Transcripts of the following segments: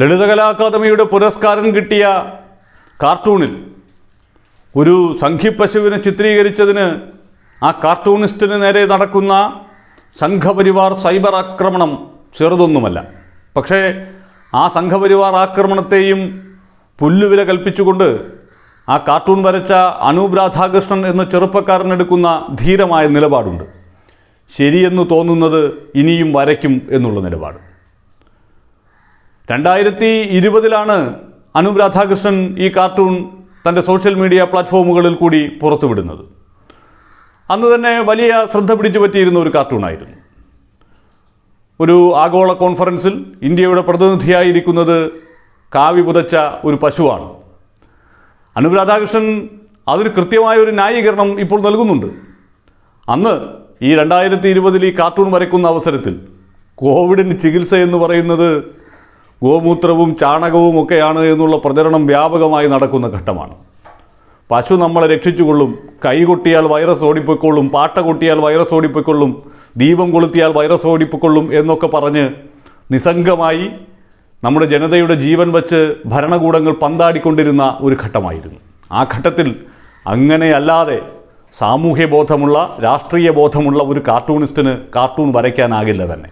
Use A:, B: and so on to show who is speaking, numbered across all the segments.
A: ലളിതകലാ അക്കാദമിയുടെ പുരസ്കാരം കിട്ടിയ കാർട്ടൂണിൽ ഒരു സംഘിപ്പശുവിനെ ചിത്രീകരിച്ചതിന് ആ കാർട്ടൂണിസ്റ്റിന് നേരെ നടക്കുന്ന സംഘപരിവാർ സൈബർ ആക്രമണം ചെറുതൊന്നുമല്ല പക്ഷേ ആ സംഘപരിവാർ ആക്രമണത്തെയും പുല്ലുവില കൽപ്പിച്ചുകൊണ്ട് ആ കാർട്ടൂൺ വരച്ച അനൂപ് രാധാകൃഷ്ണൻ എന്ന ചെറുപ്പക്കാരനെടുക്കുന്ന ധീരമായ നിലപാടുണ്ട് ശരിയെന്ന് തോന്നുന്നത് ഇനിയും വരയ്ക്കും എന്നുള്ള നിലപാട് രണ്ടായിരത്തി ഇരുപതിലാണ് അനു രാധാകൃഷ്ണൻ ഈ കാർട്ടൂൺ തൻ്റെ സോഷ്യൽ മീഡിയ പ്ലാറ്റ്ഫോമുകളിൽ കൂടി പുറത്തുവിടുന്നത് അന്ന് തന്നെ വലിയ ശ്രദ്ധ പിടിച്ചു പറ്റിയിരുന്ന ഒരു കാർട്ടൂണായിരുന്നു ഒരു ആഗോള കോൺഫറൻസിൽ ഇന്ത്യയുടെ പ്രതിനിധിയായിരിക്കുന്നത് കാവി പുതച്ച ഒരു പശുവാണ് അനു രാധാകൃഷ്ണൻ അതിന് കൃത്യമായ ഒരു ന്യായീകരണം ഇപ്പോൾ നൽകുന്നുണ്ട് അന്ന് ഈ രണ്ടായിരത്തി ഇരുപതിൽ ഈ കാർട്ടൂൺ വരയ്ക്കുന്ന അവസരത്തിൽ കോവിഡിന് ചികിത്സ എന്ന് പറയുന്നത് ഗോമൂത്രവും ചാണകവും ഒക്കെയാണ് എന്നുള്ള പ്രചരണം വ്യാപകമായി നടക്കുന്ന ഘട്ടമാണ് പശു നമ്മളെ രക്ഷിച്ചുകൊള്ളും കൊട്ടിയാൽ വൈറസ് ഓടിപ്പോയിക്കൊള്ളും പാട്ട കൊട്ടിയാൽ വൈറസ് ഓടിപ്പോയിക്കൊള്ളും ദീപം കൊളുത്തിയാൽ വൈറസ് ഓടിപ്പോയിക്കൊള്ളും എന്നൊക്കെ പറഞ്ഞ് നിസ്സംഗമായി നമ്മുടെ ജനതയുടെ ജീവൻ വച്ച് ഭരണകൂടങ്ങൾ പന്താടിക്കൊണ്ടിരുന്ന ഒരു ഘട്ടമായിരുന്നു ആ ഘട്ടത്തിൽ അങ്ങനെയല്ലാതെ സാമൂഹ്യ ബോധമുള്ള രാഷ്ട്രീയ ബോധമുള്ള ഒരു കാർട്ടൂണിസ്റ്റിന് കാർട്ടൂൺ വരയ്ക്കാനാകില്ല തന്നെ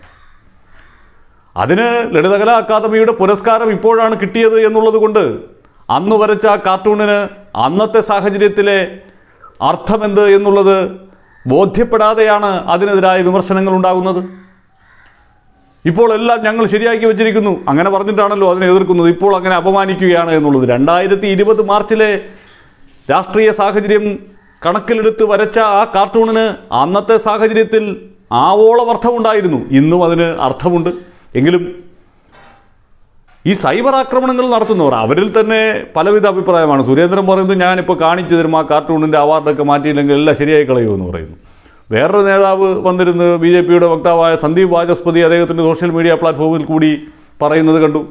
A: അതിന് ലളിതകലാ അക്കാദമിയുടെ പുരസ്കാരം ഇപ്പോഴാണ് കിട്ടിയത് എന്നുള്ളത് കൊണ്ട് അന്ന് വരച്ച ആ കാർട്ടൂണിന് അന്നത്തെ സാഹചര്യത്തിലെ അർത്ഥമെന്ത് എന്നുള്ളത് ബോധ്യപ്പെടാതെയാണ് അതിനെതിരായ വിമർശനങ്ങൾ ഉണ്ടാകുന്നത് ഇപ്പോൾ എല്ലാം ഞങ്ങൾ ശരിയാക്കി വെച്ചിരിക്കുന്നു അങ്ങനെ പറഞ്ഞിട്ടാണല്ലോ അതിനെ എതിർക്കുന്നത് ഇപ്പോൾ അങ്ങനെ അപമാനിക്കുകയാണ് എന്നുള്ളത് രണ്ടായിരത്തി ഇരുപത് മാർച്ചിലെ രാഷ്ട്രീയ സാഹചര്യം കണക്കിലെടുത്ത് വരച്ച ആ കാർട്ടൂണിന് അന്നത്തെ സാഹചര്യത്തിൽ ആവോളം അർത്ഥമുണ്ടായിരുന്നു ഇന്നും അതിന് അർത്ഥമുണ്ട് എങ്കിലും ഈ സൈബർ ആക്രമണങ്ങൾ നടത്തുന്നവർ അവരിൽ തന്നെ പലവിധ അഭിപ്രായമാണ് സുരേന്ദ്രൻ പറയുന്നത് ഞാനിപ്പോൾ കാണിച്ചു തരും ആ കാർട്ടൂണിൻ്റെ അവാർഡൊക്കെ മാറ്റിയില്ലെങ്കിൽ എല്ലാം ശരിയായി കളയൂ എന്ന് പറയുന്നു വേറൊരു നേതാവ് വന്നിരുന്ന് ബി ജെ പിയുടെ വക്താവായ സന്ദീപ് വാചസ്പതി അദ്ദേഹത്തിൻ്റെ സോഷ്യൽ മീഡിയ പ്ലാറ്റ്ഫോമിൽ കൂടി പറയുന്നത് കണ്ടു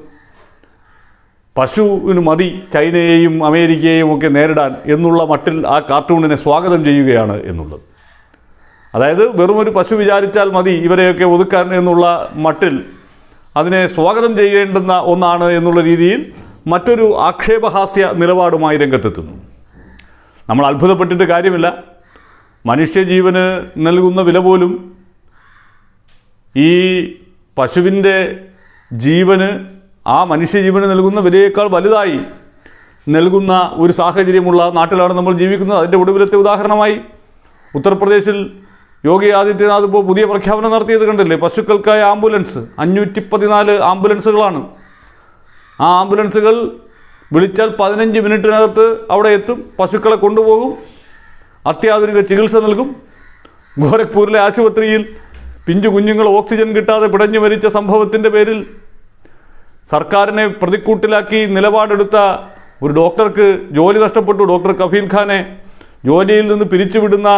A: പശുവിന് മതി ചൈനയെയും അമേരിക്കയെയും ഒക്കെ നേരിടാൻ എന്നുള്ള മട്ടിൽ ആ കാർട്ടൂണിനെ സ്വാഗതം ചെയ്യുകയാണ് എന്നുള്ളത് അതായത് വെറുമൊരു പശു വിചാരിച്ചാൽ മതി ഇവരെയൊക്കെ ഒതുക്കാൻ എന്നുള്ള മട്ടിൽ അതിനെ സ്വാഗതം ചെയ്യേണ്ടുന്ന ഒന്നാണ് എന്നുള്ള രീതിയിൽ മറ്റൊരു ആക്ഷേപഹാസ്യ നിലപാടുമായി രംഗത്തെത്തുന്നു നമ്മൾ അത്ഭുതപ്പെട്ടിട്ട് കാര്യമില്ല മനുഷ്യജീവന് നൽകുന്ന വില പോലും ഈ പശുവിൻ്റെ ജീവന് ആ മനുഷ്യജീവന് നൽകുന്ന വിലയേക്കാൾ വലുതായി നൽകുന്ന ഒരു സാഹചര്യമുള്ള നാട്ടിലാണ് നമ്മൾ ജീവിക്കുന്നത് അതിൻ്റെ ഒടുവിലത്തെ ഉദാഹരണമായി ഉത്തർപ്രദേശിൽ യോഗി ആദിത്യനാഥ് ഇപ്പോൾ പുതിയ പ്രഖ്യാപനം നടത്തിയത് കണ്ടില്ലേ പശുക്കൾക്കായ ആംബുലൻസ് അഞ്ഞൂറ്റി പതിനാല് ആംബുലൻസുകളാണ് ആ ആംബുലൻസുകൾ വിളിച്ചാൽ പതിനഞ്ച് മിനിറ്റിനകത്ത് അവിടെ എത്തും പശുക്കളെ കൊണ്ടുപോകും അത്യാധുനിക ചികിത്സ നൽകും ഗോരഖ്പൂരിലെ ആശുപത്രിയിൽ പിഞ്ചു കുഞ്ഞുങ്ങൾ ഓക്സിജൻ കിട്ടാതെ പിടഞ്ഞു മരിച്ച സംഭവത്തിൻ്റെ പേരിൽ സർക്കാരിനെ പ്രതിക്കൂട്ടിലാക്കി നിലപാടെടുത്ത ഒരു ഡോക്ടർക്ക് ജോലി നഷ്ടപ്പെട്ടു ഡോക്ടർ കഫീൽ ഖാനെ ജോലിയിൽ നിന്ന് പിരിച്ചുവിടുന്ന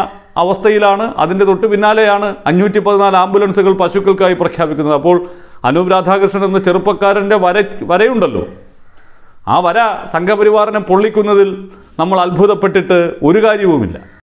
A: അവസ്ഥയിലാണ് അതിൻ്റെ തൊട്ട് പിന്നാലെയാണ് അഞ്ഞൂറ്റി പതിനാല് ആംബുലൻസുകൾ പശുക്കൾക്കായി പ്രഖ്യാപിക്കുന്നത് അപ്പോൾ അനൂപ് രാധാകൃഷ്ണൻ എന്ന ചെറുപ്പക്കാരൻ്റെ വര വരയുണ്ടല്ലോ ആ വര സംഘപരിവാറിനെ പൊള്ളിക്കുന്നതിൽ നമ്മൾ അത്ഭുതപ്പെട്ടിട്ട് ഒരു കാര്യവുമില്ല